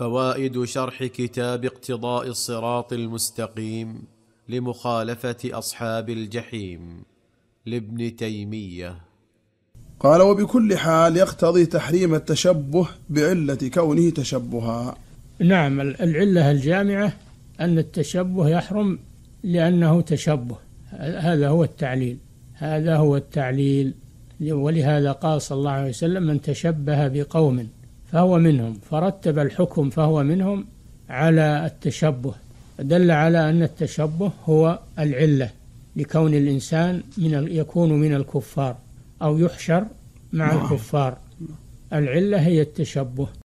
فوائد شرح كتاب اقتضاء الصراط المستقيم لمخالفه اصحاب الجحيم لابن تيميه قال وبكل حال يقتضي تحريم التشبه بعله كونه تشبها نعم العله الجامعه ان التشبه يحرم لانه تشبه هذا هو التعليل هذا هو التعليل ولهذا قال صلى الله عليه وسلم من تشبه بقوم فهو منهم فرتب الحكم فهو منهم على التشبه دل على أن التشبه هو العلة لكون الإنسان من يكون من الكفار أو يحشر مع نعم. الكفار العلة هي التشبه